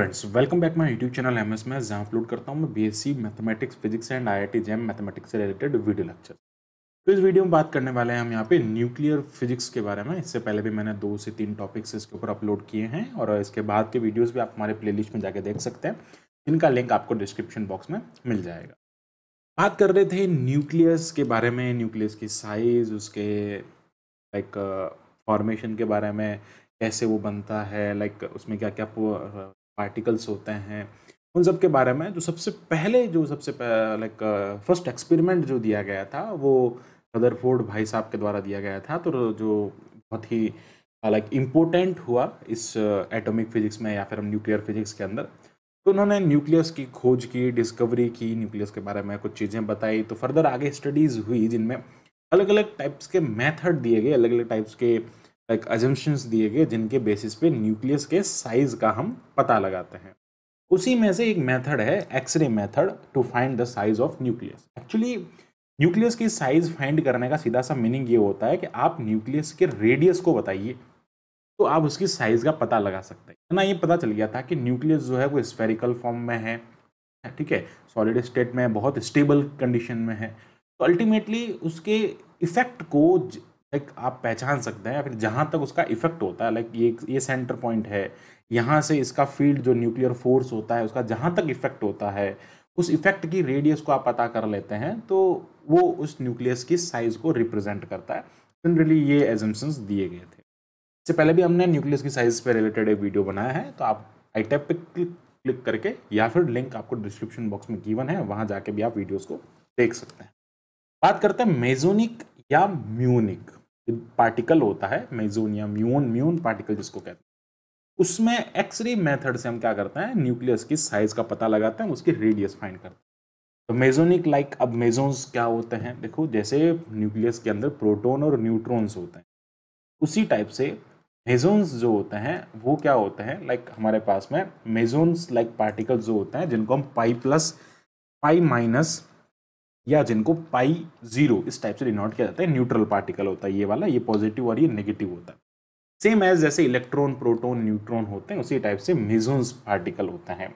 Friends welcome back my YouTube channel M S मैं जहाँ upload करता हूँ मैं BSc mathematics physics and IIT JAM mathematics से रिलेटेड वीडियो लेक्चर तो इस वीडियो में बात करने वाले हैं हम यहाँ पे न्यूक्लियर फिजिक्स के बारे में इससे पहले भी मैंने दो से तीन टॉपिक्स इसके ऊपर अपलोड किए हैं और इसके बाद के वीडियोज़ भी आप हमारे प्ले में जाकर देख सकते हैं इनका लिंक आपको डिस्क्रिप्शन बॉक्स में मिल जाएगा बात कर रहे थे न्यूक्लियस के बारे में न्यूक्लियस की साइज़ उसके लाइक फॉर्मेशन के बारे में कैसे वो बनता है लाइक उसमें क्या क्या पार्टिकल्स होते हैं उन सब के बारे में जो सबसे पहले जो सबसे लाइक फर्स्ट एक्सपेरिमेंट जो दिया गया था वो रदरफोर्ड भाई साहब के द्वारा दिया गया था तो जो बहुत ही लाइक इम्पोर्टेंट हुआ इस एटॉमिक फिजिक्स में या फिर हम न्यूक्लियर फिजिक्स के अंदर तो उन्होंने न्यूक्लियस की खोज की डिस्कवरी की न्यूक्लियस के बारे में कुछ चीज़ें बताई तो फर्दर आगे स्टडीज़ हुई जिनमें अलग अलग टाइप्स के मेथड दिए गए अलग अलग टाइप्स के लाइक एजम्पन्स दिए गए जिनके बेसिस पे न्यूक्लियस के साइज का हम पता लगाते हैं उसी में से एक मेथड है x ray method to find the size of nucleus actually nucleus की साइज फाइंड करने का सीधा सा मीनिंग ये होता है कि आप न्यूक्लियस के रेडियस को बताइए तो आप उसकी साइज का पता लगा सकते हैं ना ये पता चल गया था कि न्यूक्लियस जो है वो स्फेरिकल फॉर्म में है ठीक है सॉलिड स्टेट में बहुत स्टेबल कंडीशन में है तो अल्टीमेटली उसके इफेक्ट को लाइक आप पहचान सकते हैं या फिर जहाँ तक उसका इफेक्ट होता है लाइक ये ये सेंटर पॉइंट है यहाँ से इसका फील्ड जो न्यूक्लियर फोर्स होता है उसका जहाँ तक इफेक्ट होता है उस इफेक्ट की रेडियस को आप पता कर लेते हैं तो वो उस न्यूक्लियस की साइज को रिप्रेजेंट करता है जनरली ये एजम्पन्स दिए गए थे इससे पहले भी हमने न्यूक्लियस की साइज पर रिलेटेड एक वीडियो बनाया है तो आप आई टैप पर क्लिक क्लिक करके या फिर लिंक आपको डिस्क्रिप्शन बॉक्स में गिवन है वहाँ जाके भी आप वीडियोज़ को देख सकते हैं बात करते हैं मेजोनिक या म्यूनिक पार्टिकल होता है मेजोनिया म्यून म्यून पार्टिकल जिसको कहते हैं उसमें एक्सरे मेथड से हम क्या करते हैं न्यूक्लियस की साइज का पता लगाते हैं उसकी रेडियस फाइंड करते हैं तो मेजोनिक लाइक अब मेजोन्स क्या होते हैं देखो जैसे न्यूक्लियस के अंदर प्रोटोन और न्यूट्रॉन्स होते हैं उसी टाइप से मेजोन्स जो होते हैं वो क्या होते हैं लाइक like हमारे पास में मेजोन्स लाइक पार्टिकल्स जो होते हैं जिनको हम पाई प्लस पाई माइनस या जिनको पाई जीरो इस टाइप से डिनोट किया जाता है न्यूट्रल पार्टिकल होता है ये वाला ये पॉजिटिव और ये नेगेटिव होता है सेम एज जैसे इलेक्ट्रॉन प्रोटॉन न्यूट्रॉन होते हैं उसी टाइप से मिजोन्स पार्टिकल होता है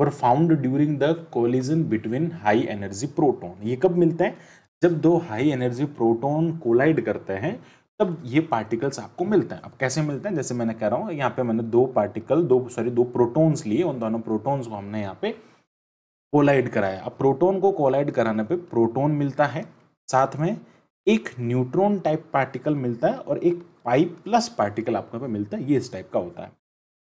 और found during the collision between high energy proton ये कब मिलते हैं जब दो हाई एनर्जी प्रोटोन कोलाइड करते हैं तब ये पार्टिकल्स आपको मिलते हैं अब कैसे मिलते हैं जैसे मैंने कह रहा हूँ यहाँ पे मैंने दो पार्टिकल दो सॉरी दो प्रोटोन्स लिए उन दोनों प्रोटोन्स को हमने यहाँ पे कोलाइड कराया अब प्रोटॉन को कोलाइड कराने पे प्रोटॉन मिलता है साथ में एक न्यूट्रॉन टाइप पार्टिकल मिलता है और एक पाई प्लस पार्टिकल आपको पे मिलता है ये इस टाइप का होता है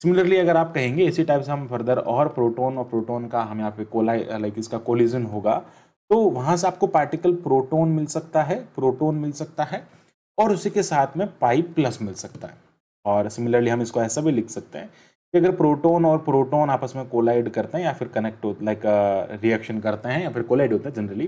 सिमिलरली अगर आप कहेंगे इसी टाइप से हम फर्दर और प्रोटॉन और प्रोटॉन का हम यहाँ पे कोलाइड लाइक इसका कोलिजन होगा तो वहाँ से आपको पार्टिकल प्रोटोन मिल सकता है प्रोटोन मिल सकता है और उसी के साथ में पाई प्लस मिल सकता है और सिमिलरली हम इसको ऐसा भी लिख सकते हैं कि अगर प्रोटोन और प्रोटोन आपस में कोलाइड करते हैं या फिर कनेक्ट हो लाइक रिएक्शन करते हैं या फिर कोलाइड होते हैं जनरली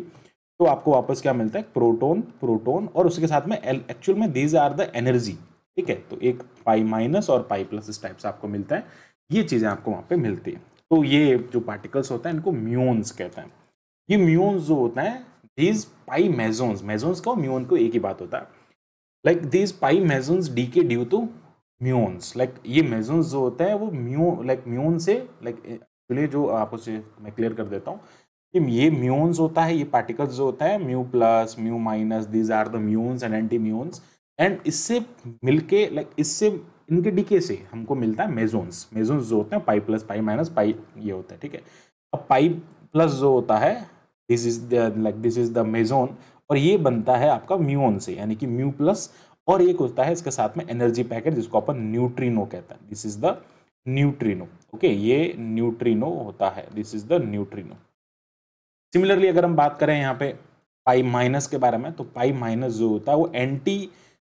तो आपको वापस क्या मिलता है प्रोटोन प्रोटोन और उसके साथ में एक्चुअल में दीज आर द एनर्जी ठीक है तो एक पाई माइनस और पाई प्लस इस टाइप से आपको मिलता है ये चीज़ें आपको वहाँ पे मिलती है तो ये जो पार्टिकल्स होते हैं इनको म्यून्स कहते हैं ये म्यून्स जो होते हैं दीज पाई मेजोन्स मेजोन्स का म्यून को एक ही बात होता है like these pi mesons decay due to muons like ये मेजोन्स जो होता है वो म्यू लाइक म्यून से लाइक एक्चुअली जो आपको से मैं क्लियर कर देता हूँ ये म्यून्स होता है ये पार्टिकल्स जो होता है mu plus mu minus these are the muons and anti muons and इससे मिलके लाइक इससे इनके डीके से हमको मिलता है मेजोन्स मेजोन्स जो होते हैं pi plus pi minus pi ये होता है ठीक है अब पाई प्लस जो होता है this is like this is the meson और ये बनता है आपका म्यून से यानी कि म्यू प्लस और एक होता है इसके साथ में एनर्जी पैकेट जिसको अपन न्यूट्रीनो कहते हैं this is the neutrino okay ये न्यूट्रीनो होता है this is the neutrino similarly अगर हम बात करें यहाँ पे पाई माइनस के बारे में तो पाई माइनस जो होता है वो एंटी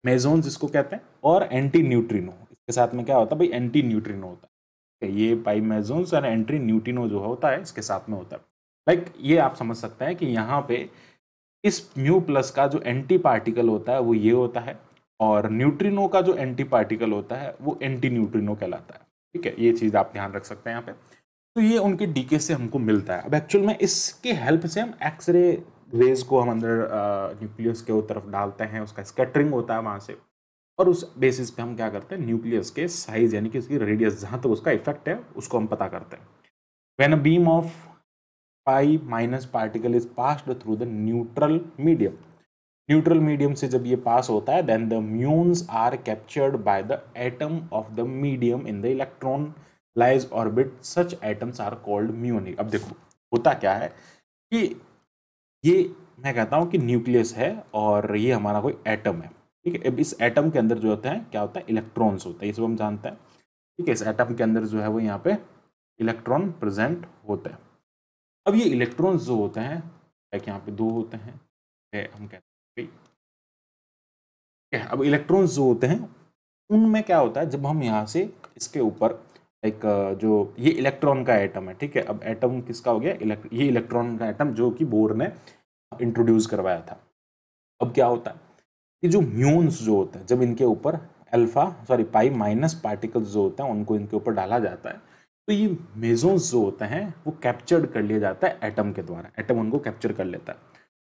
मेजोन जिसको कहते हैं और एंटी न्यूट्रीनो इसके साथ में क्या होता है भाई एंटी न्यूट्रीनो होता है ये पाई मेजोन और एंटी न्यूट्रीनो जो होता है इसके साथ में होता है लाइक like, ये आप समझ सकते हैं कि यहाँ पे इस म्यू प्लस का जो एंटी पार्टिकल होता है वो ये होता है और न्यूट्रिनो का जो एंटी पार्टिकल होता है वो एंटी न्यूट्रिनो कहलाता है ठीक है ये चीज़ आप ध्यान रख सकते हैं यहाँ पे तो ये उनके डीके से हमको मिलता है अब एक्चुअल में इसके हेल्प से हम एक्सरे रेज को हम अंदर न्यूक्लियस के तरफ डालते हैं उसका स्कैटरिंग होता है वहाँ से और उस बेसिस पे हम क्या करते हैं न्यूक्लियस के साइज यानी कि उसकी रेडियस जहाँ तक तो उसका इफेक्ट है उसको हम पता करते हैं when a beam of pi minus particle is passed through the neutral medium neutral medium से जब ये पास होता है then the muons are captured by the atom of the medium in the electron lies orbit such atoms are called muonic अब देखो होता क्या है कि ये मैं कहता हूँ कि न्यूक्लियस है और ये हमारा कोई एटम है ठीक है अब इस एटम के अंदर जो होते हैं क्या होता है इलेक्ट्रॉन्स होता है ये सब हम जानते हैं ठीक है इस एटम के अंदर जो है वो यहाँ पे इलेक्ट्रॉन प्रेजेंट होते हैं अब ये इलेक्ट्रॉन्स जो होते हैं लाइक यहाँ पे दो होते हैं हम कहते हैं अब इलेक्ट्रॉन्स जो होते हैं उनमें क्या होता है जब हम यहाँ से इसके ऊपर एक जो ये इलेक्ट्रॉन का एटम है ठीक है अब एटम किसका हो गया ये इलेक्ट्रॉन का एटम जो कि बोर ने इंट्रोड्यूस करवाया था अब क्या होता है कि जो म्यून्स जो होते हैं जब इनके ऊपर alpha sorry pi minus particles जो होते हैं उनको इनके ऊपर डाला जाता है तो ये मेजोन्स जो होते हैं वो कैप्चर्ड कर लिया जाता है एटम के द्वारा एटम उनको कैप्चर कर लेता है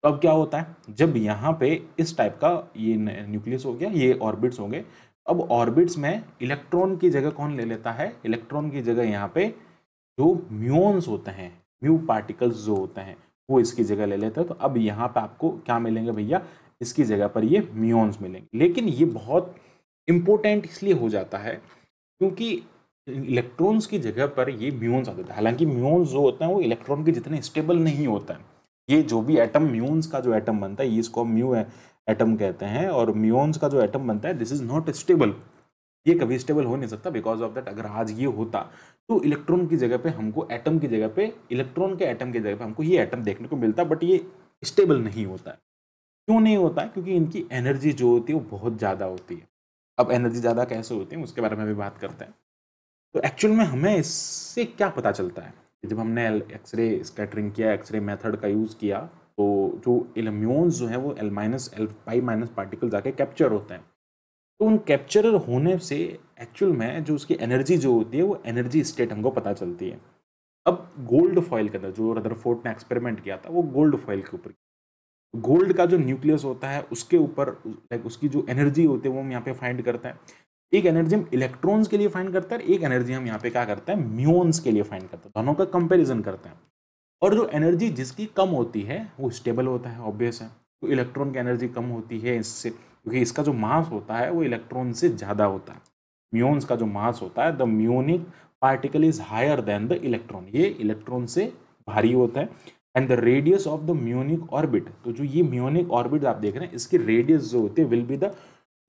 तो अब क्या होता है जब यहाँ पे इस टाइप का ये न्यूक्लियस हो गया ये ऑर्बिट्स होंगे अब ऑर्बिट्स में इलेक्ट्रॉन की जगह कौन ले लेता है इलेक्ट्रॉन की जगह यहाँ पे जो म्यूनस होते हैं म्यू पार्टिकल्स जो होते हैं वो इसकी जगह ले लेते हैं तो अब यहाँ पे आपको क्या मिलेंगे भैया इसकी जगह पर ये म्यूनस मिलेंगे लेकिन ये बहुत इंपॉर्टेंट इसलिए हो जाता है क्योंकि इलेक्ट्रॉन्स की जगह पर ये म्यून्स जाता है हालांकि म्यून्स जो होते हैं वो इलेक्ट्रॉन के जितने स्टेबल नहीं होते हैं ये जो भी एटम म्यून्स का जो एटम बनता है ये इसको म्यू एटम कहते हैं और म्यून्स का जो एटम बनता है दिस इज नॉट स्टेबल ये कभी स्टेबल हो नहीं सकता बिकॉज ऑफ दैट अगर आज ये होता तो इलेक्ट्रॉन की जगह पे हमको एटम की जगह पे इलेक्ट्रॉन के एटम की जगह पे हमको ये एटम देखने को मिलता बट ये स्टेबल नहीं होता है क्यों नहीं होता है क्योंकि इनकी एनर्जी जो होती है वो बहुत ज़्यादा होती है अब एनर्जी ज़्यादा कैसे होती है उसके बारे में भी बात करते हैं तो एक्चुअल में हमें इससे क्या पता चलता है जब हमने एक्सरे स्कैटरिंग किया एक्सरे मेथड का यूज़ किया तो जो एलम्योन्स जो हैं वो L minus L pi minus particle जाके कैप्चर होते हैं तो उन कैप्चर होने से एक्चुअल में जो उसकी एनर्जी जो होती है वो एनर्जी स्टेट हमको पता चलती है अब गोल्ड फॉइल के अंदर जो रदरफोर्ड ने एक्सपेरिमेंट किया था वो गोल्ड फॉइल के ऊपर गोल्ड का जो न्यूक्लियस होता है उसके ऊपर लाइक उसकी जो एनर्जी होती है वो हम यहाँ पे फाइंड करते हैं एक एनर्जी हम इलेक्ट्रॉन्स के लिए फाइंड करते हैं एक एनर्जी हम यहाँ पे क्या करते हैं म्यून्स के लिए फाइंड करते हैं दोनों का कंपेरिजन करते हैं और जो एनर्जी जिसकी कम होती है वो स्टेबल होता है ऑब्वियस है तो इलेक्ट्रॉन की एनर्जी कम होती है इससे क्योंकि इसका जो मास होता है वो इलेक्ट्रॉन से ज़्यादा होता है म्यून्स का जो मास होता है the muonic particle is higher than the electron ये इलेक्ट्रॉन से भारी होता है and the radius of the muonic orbit तो जो ये म्यूनिक ऑर्बिट आप देख रहे हैं इसकी रेडियस जो होती है will be the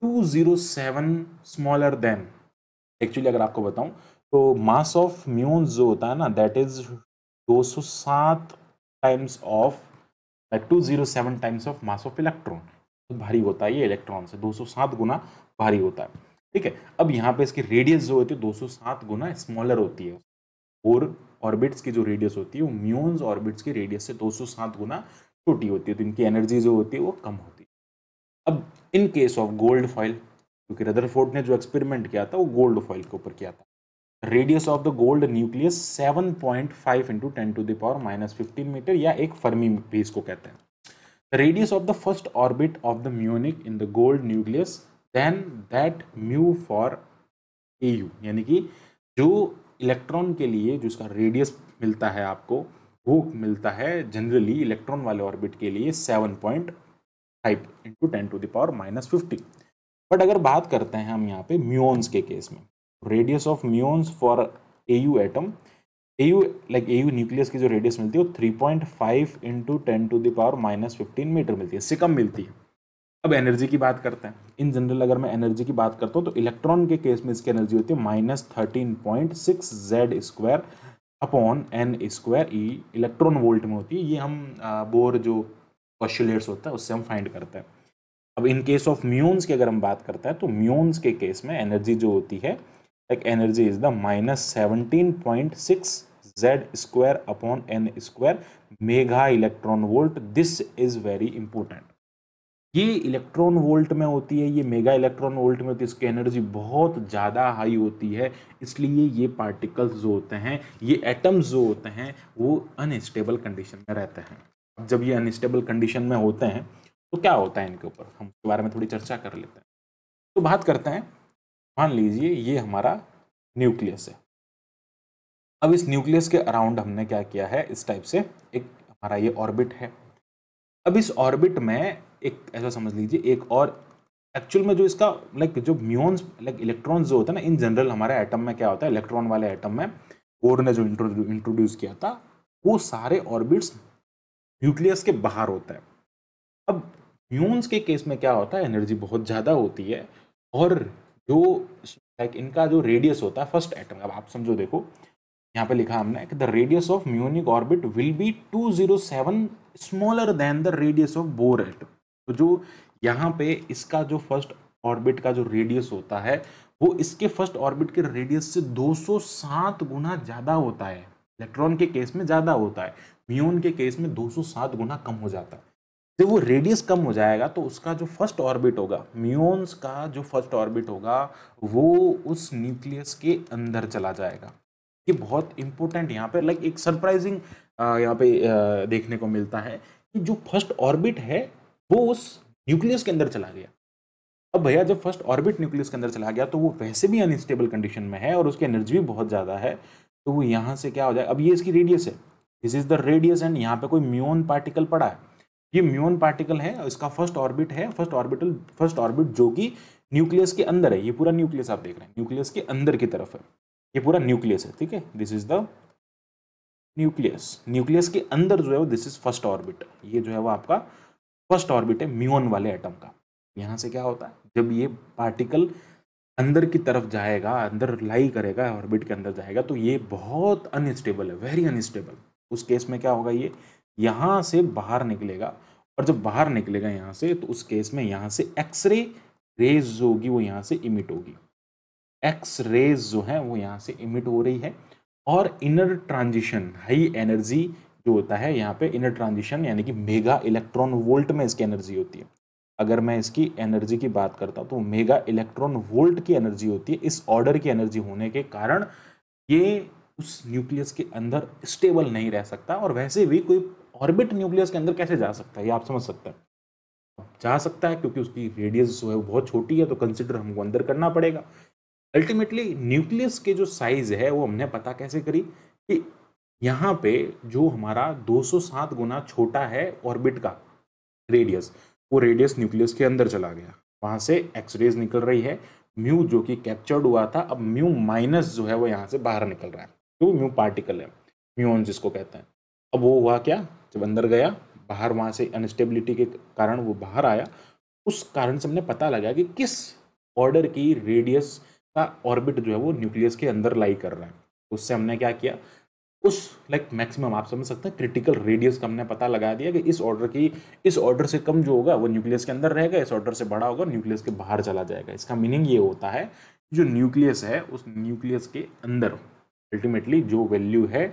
two zero seven smaller than actually अगर आपको बताऊं तो मास ऑफ म्यून जो होता है ना that is 207 times of two zero seven times of mass of electron बहुत भारी होता है ये इलेक्ट्रॉन से 207 गुना भारी होता है ठीक है अब यहाँ पे इसकी रेडियस जो होती है 207 गुना स्मॉलर होती है और ऑर्बिट्स की जो रेडियस होती है वो म्यून्स ऑर्बिट्स की रेडियस से 207 गुना छोटी होती है तो इनकी एनर्जी जो होती है वो कम होती है अब in case of gold foil क्योंकि रदरफोर्ड ने जो एक्सपेरिमेंट किया था वो गोल्ड फॉइल के ऊपर किया था radius of the gold nucleus 7.5 point five into ten to the power minus fifteen metre या एक फर्मी बेस को कहते हैं radius of the first orbit of the muonic in the gold nucleus then that mu for a au यानी कि जो electron के लिए जो इसका रेडियस मिलता है आपको वो मिलता है जनरली इलेक्ट्रॉन वाले ऑर्बिट के लिए seven point type into ten to the power minus fifty but अगर बात करते हैं हम यहाँ पे म्यून्स के केस में radius of muons for A U atom A U like A U nucleus की जो रेडियस मिलती है वो three point five into ten to the power minus fifteen metre मिलती है इससे कम मिलती है अब एनर्जी की बात करते हैं इन जनरल अगर मैं एनर्जी की बात करता हूँ तो इलेक्ट्रॉन के केस में इसकी एनर्जी होती है minus thirteen point six Z square upon N square E electron volt में होती है ये हम बोर जो पॉस्टुलेट्स होता है उससे हम फाइंड करते हैं अब इन केस ऑफ म्यून्स की अगर हम बात करते हैं तो म्यून्स के केस में एनर्जी जो होती है like energy is the minus seventeen point six Z square upon N square mega electron volt this is very important ये इलेक्ट्रॉन वोल्ट में होती है ये मेगा इलेक्ट्रॉन वोल्ट में होती है इसकी एनर्जी बहुत ज़्यादा हाई होती है इसलिए ये पार्टिकल्स जो होते हैं ये एटम्स जो होते हैं वो अनस्टेबल कंडीशन में रहते हैं जब ये अनस्टेबल कंडीशन में होते हैं तो क्या होता है इनके ऊपर हम उसके बारे में थोड़ी चर्चा कर लेते हैं तो बात करते हैं मान लीजिए ये हमारा न्यूक्लियस है अब इस न्यूक्लियस के अराउंड हमने क्या किया है इस टाइप से एक हमारा ये ऑर्बिट है अब इस ऑर्बिट में एक ऐसा समझ लीजिए एक और एक्चुअल में जो इसका लाइक जो म्यून्स लाइक इलेक्ट्रॉन्स जो होता है ना इन जनरल हमारे आइटम में क्या होता है इलेक्ट्रॉन वाले आइटम में बोर ने जो इंट्रोड्यूस किया था वो सारे ऑर्बिट्स न्यूक्लियस के बाहर होता है अब ह्यूमन्स के केस में क्या होता है एनर्जी बहुत ज़्यादा होती है और जो लाइक इनका जो रेडियस होता है फर्स्ट एटम अब आप समझो देखो यहाँ पे लिखा हमने कि the radius of muonic orbit will be 207 smaller than the radius of Bohr atom तो जो यहाँ पे इसका जो फर्स्ट ऑर्बिट का जो रेडियस होता है वो इसके फर्स्ट ऑर्बिट के रेडियस से 207 गुना ज़्यादा होता है इलेक्ट्रॉन के केस में ज़्यादा होता है म्यून के केस में 207 गुना कम हो जाता है जब वो रेडियस कम हो जाएगा तो उसका जो फर्स्ट ऑर्बिट होगा म्यून्स का जो फर्स्ट ऑर्बिट होगा वो उस न्यूक्लियस के अंदर चला जाएगा ये बहुत इंपॉर्टेंट यहाँ पे लाइक एक सरप्राइजिंग यहाँ पे देखने को मिलता है कि जो फर्स्ट ऑर्बिट है वो उस न्यूक्लियस के अंदर चला गया अब भैया जब फर्स्ट ऑर्बिट न्यूक्लियस के अंदर चला गया तो वो वैसे भी अनस्टेबल कंडीशन में है और उसकी एनर्जी भी बहुत ज़्यादा है तो वो यहाँ से क्या हो जाए अब ये इसकी रेडियस है this is the radius and यहाँ पे कोई म्यून पार्टिकल पड़ा है ये म्यून पार्टिकल है इसका फर्स्ट ऑर्बिट है फर्स्ट ऑर्बिटल फर्स्ट ऑर्बिट जो कि न्यूक्लियस के अंदर है ये पूरा न्यूक्लियस आप देख रहे हैं न्यूक्लियस के अंदर की तरफ है ये पूरा न्यूक्लियस है ठीक है this is the nucleus nucleus के अंदर जो है वो दिस इज फर्स्ट ऑर्बिट ये जो है वो आपका फर्स्ट ऑर्बिट है म्यून वाले एटम का यहाँ से क्या होता है जब ये पार्टिकल अंदर की तरफ जाएगा अंदर लाई करेगा ऑर्बिट के अंदर जाएगा तो ये बहुत अनस्टेबल है वेरी अनस्टेबल उस केस में क्या होगा ये यहाँ से बाहर निकलेगा और जब बाहर निकलेगा यहाँ से तो उस केस में यहाँ से एक्सरे रेज जो होगी वो यहाँ से इमिट होगी एक्स रेज जो है वो यहाँ से इमिट हो रही है और इनर ट्रांजिशन हाई एनर्जी जो होता है यहाँ पे इनर ट्रांजिशन यानी कि मेगा इलेक्ट्रॉन वोल्ट में इसकी एनर्जी होती है अगर मैं इसकी एनर्जी की बात करता हूँ तो मेगा इलेक्ट्रॉन वोल्ट की एनर्जी होती है इस ऑर्डर की एनर्जी होने के कारण ये उस न्यूक्लियस के अंदर स्टेबल नहीं रह सकता और वैसे भी कोई ऑर्बिट न्यूक्लियस के अंदर कैसे जा सकता है ये आप समझ सकते हैं जा सकता है क्योंकि उसकी रेडियस जो है वो बहुत छोटी है तो कंसिडर हमको अंदर करना पड़ेगा अल्टीमेटली न्यूक्लियस के जो साइज है वो हमने पता कैसे करी कि यहाँ पे जो हमारा 207 गुना छोटा है ऑर्बिट का रेडियस वो रेडियस न्यूक्लियस के अंदर चला गया वहाँ से एक्सरेज निकल रही है म्यू जो कि कैप्चर्ड हुआ था अब म्यू माइनस जो है वो यहाँ से बाहर निकल रहा है जो म्यू पार्टिकल है म्यून जिसको कहते हैं अब वो हुआ क्या जब अंदर गया बाहर वहाँ से अनस्टेबिलिटी के कारण वो बाहर आया उस कारण से हमने पता लगा कि किस ऑर्डर की रेडियस का ऑर्बिट जो है वो न्यूक्लियस के अंदर लाई कर रहा है उससे हमने क्या किया उस लाइक like, मैक्सिमम आप समझ सकते हैं क्रिटिकल रेडियस का हमने पता लगा दिया कि इस ऑर्डर की इस ऑर्डर से कम जो होगा वो न्यूक्लियस के अंदर रहेगा इस ऑर्डर से बड़ा होगा न्यूक्लियस के बाहर चला जाएगा इसका मीनिंग ये होता है जो न्यूक्लियस है उस न्यूक्लियस के अंदर अल्टीमेटली जो वैल्यू है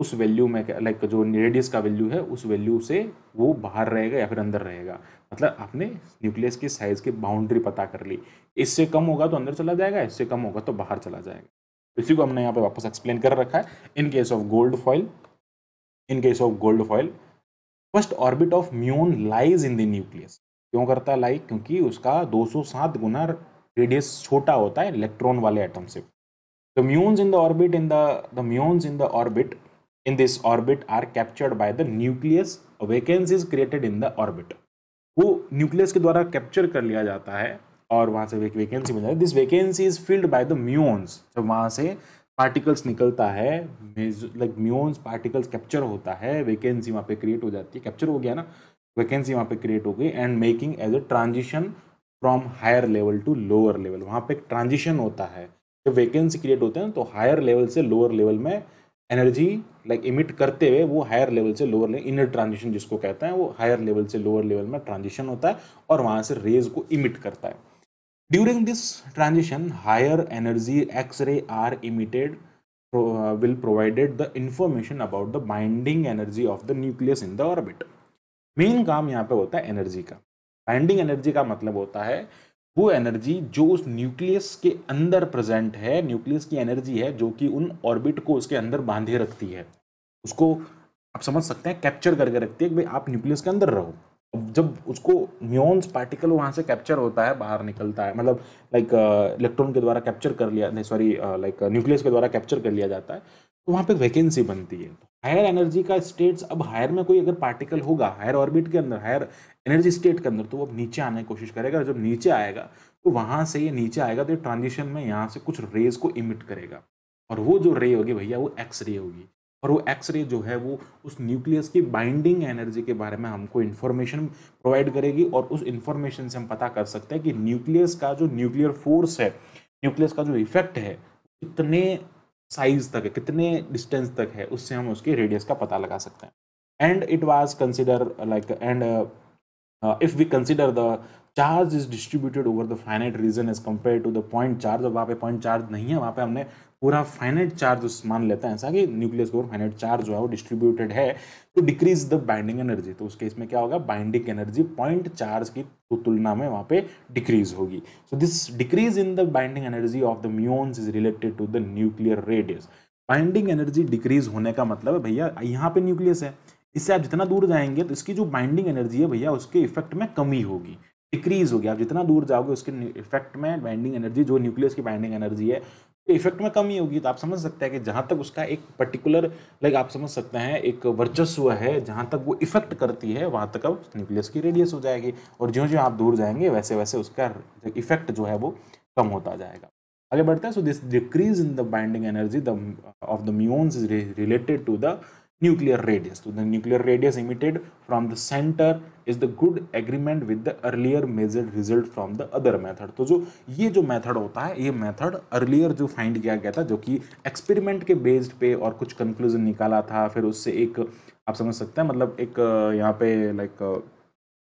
उस वैल्यू में लाइक जो रेडियस का वैल्यू है उस वैल्यू से वो बाहर रहेगा या फिर अंदर रहेगा मतलब आपने न्यूक्लियस की साइज़ की बाउंड्री पता कर ली इससे कम होगा तो अंदर चला जाएगा इससे कम होगा तो बाहर चला जाएगा इसी को हमने यहाँ पे वापस एक्सप्लेन कर रखा है in case of gold foil in case of gold foil first orbit of muon lies in the nucleus क्यों करता है लाइक क्योंकि उसका दो गुना रेडियस छोटा होता है इलेक्ट्रॉन वाले एटम से The muons in the orbit in the, the muons in the orbit in this orbit are captured by the nucleus is created in the orbit. wo nucleus ke dwara capture kar liya jata hai aur wahan se एक vacancy मिल जाती है this vacancy is filled by the muons so, wahan se particles निकलता है like म्यून्स particles capture होता है vacancy वहाँ पे क्रिएट हो जाती है कैप्चर हो गया ना वैकेंसी वहाँ पे क्रिएट हो गई and making as a transition from higher level to lower level वहाँ पे एक ट्रांजिशन होता है जब वैकेंसी क्रिएट होते हैं तो हायर लेवल से लोअर लेवल में एनर्जी लाइक इमिट करते हुए वो हायर लेवल से लोअर लेवल इनर ट्रांजिशन जिसको कहते हैं वो हायर लेवल से लोअर लेवल में ट्रांजिशन होता है और वहाँ से रेज को इमिट करता है during this transition higher energy X ray are emitted will provided the information about the binding energy of the nucleus in the orbit main काम यहाँ पे होता है एनर्जी का बाइंडिंग एनर्जी का मतलब होता है वो एनर्जी जो उस न्यूक्लियस के अंदर प्रेजेंट है न्यूक्लियस की एनर्जी है जो कि उन ऑर्बिट को उसके अंदर बांधे रखती है उसको आप समझ सकते हैं कैप्चर करके रखती है कि भाई आप न्यूक्लियस के अंदर रहो जब उसको म्योन्स पार्टिकल वहाँ से कैप्चर होता है बाहर निकलता है मतलब लाइक इलेक्ट्रॉन uh, के द्वारा कैप्चर कर लिया नहीं सॉरी लाइक न्यूक्लियस के द्वारा कैप्चर कर लिया जाता है तो वहाँ पर वैकेंसी बनती है हायर एनर्जी का स्टेट्स अब हायर में कोई अगर पार्टिकल होगा हायर ऑर्बिट के अंदर हायर एनर्जी स्टेट के अंदर तो वो अब नीचे आने की कोशिश करेगा और जब नीचे आएगा तो वहाँ से ये नीचे आएगा तो ये ट्रांजिशन में यहाँ से कुछ रेज को इमिट करेगा और वो जो रे होगी भैया वो एक्स रे होगी और वो एक्स रे जो है वो उस न्यूक्लियस की बाइंडिंग एनर्जी के बारे में हमको इन्फॉर्मेशन प्रोवाइड करेगी और उस इन्फॉर्मेशन से हम पता कर सकते हैं कि न्यूक्लियस का जो न्यूक्लियर फोर्स है न्यूक्लियस का जो इफेक्ट है कितने साइज तक है कितने डिस्टेंस तक है उससे हम उसकी रेडियस का पता लगा सकते हैं and it was consider like and if we consider the charge is distributed over the finite region as compare to the point charge और वहाँ पे पॉइंट चार्ज नहीं है वहाँ पे हमने पूरा फाइनाइट चार्ज मान लेता है ऐसा कि न्यूक्लियस के ऊपर फाइनाइट चार्ज जो है वो डिस्ट्रीब्यूटेड है तो डिक्रीज द बाइंडिंग एनर्जी तो उस केस में क्या होगा बाइंडिंग एनर्जी पॉइंट चार्ज की तो तुलना में वहाँ पे डिक्रीज होगी so this decrease in the binding energy of the muons is related to the nuclear radius binding energy decrease होने का मतलब है भैया यहाँ पे न्यूक्लियस है इससे आप जितना दूर जाएंगे तो इसकी जो बाइंडिंग एनर्जी है भैया उसके इफेक्ट में कमी होगी डिक्रीज होगी आप जितना दूर जाओगे उसके इफेक्ट में बाइंडिंग एनर्जी जो न्यूक्लियस की बाइंडिंग एनर्जी है इफेक्ट में कमी होगी तो आप समझ सकते हैं कि जहाँ तक उसका एक पर्टिकुलर लाइक आप समझ सकते हैं एक वर्चस्व है जहाँ तक वो इफेक्ट करती है वहाँ तक अब न्यूक्लियस की रेडियस हो जाएगी और ज्यों ज्यों आप दूर जाएंगे वैसे वैसे उसका इफेक्ट जो है वो कम होता जाएगा आगे बढ़ते हैं so this decrease in the binding energy the of the muon is related to the nuclear radius. So the nuclear radius emitted from the center is the good agreement with the earlier measured result from the other method. so, jo ye jo method hota hai ye method earlier jo find kiya gaya tha jo ki experiment ke based pe aur kuch conclusion nikala tha fir usse ek aap samajh sakte hain matlab ek yahan pe like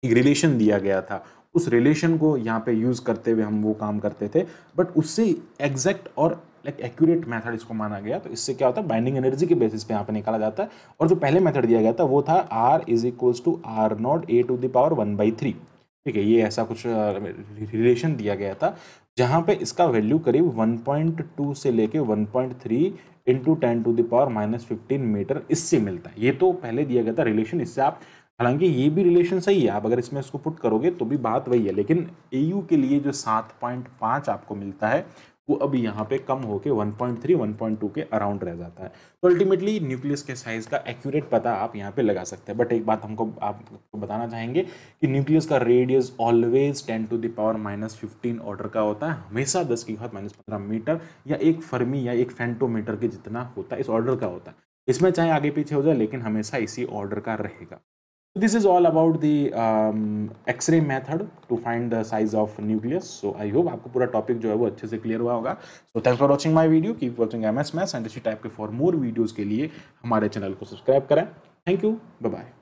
एक relation दिया गया था उस relation को यहाँ पे use करते हुए हम वो काम करते थे बट उससे एग्जैक्ट और लाइक एक्यूरेट मेथड इसको माना गया तो इससे क्या होता है बाइंडिंग एनर्जी के बेसिस पे यहाँ पे निकाला जाता है और जो पहले मेथड दिया गया था वो था R is equals to R naught A to the power one by three ठीक है ये ऐसा कुछ रिलेशन दिया गया था जहाँ पे इसका वैल्यू करीब 1.2 से लेके 1.3 point three into ten to the power minus fifteen meter इससे मिलता है ये तो पहले दिया गया था रिलेशन इससे आप हालांकि ये भी रिलेशन सही है आप अगर इसमें इसको पुट करोगे तो भी बात वही है लेकिन ए के लिए जो सात पॉइंट पाँच आपको मिलता है वो अब यहाँ पे कम होके 1.3 1.2 के अराउंड रह जाता है तो अल्टीमेटली न्यूक्लियस के साइज़ का एक्यूरेट पता आप यहाँ पे लगा सकते हैं बट एक बात हमको आपको तो बताना चाहेंगे कि न्यूक्लियस का radius always 10 to the power minus fifteen order का होता है हमेशा दस की घात माइनस पंद्रह मीटर या एक फर्मी या एक फेंटोमीटर के जितना होता है इस ऑर्डर का होता है इसमें चाहे आगे पीछे हो जाए लेकिन हमेशा इसी ऑर्डर का रहेगा This is all about the um, X-ray method to find the size of nucleus. So I hope आपको पूरा टॉपिक जो है वो अच्छे से क्लियर हुआ होगा so thanks for watching my video keep watching M S maths and इसी टाइप के फॉर मोर वीडियोज़ के लिए हमारे चैनल को सब्सक्राइब करें थैंक यू बाय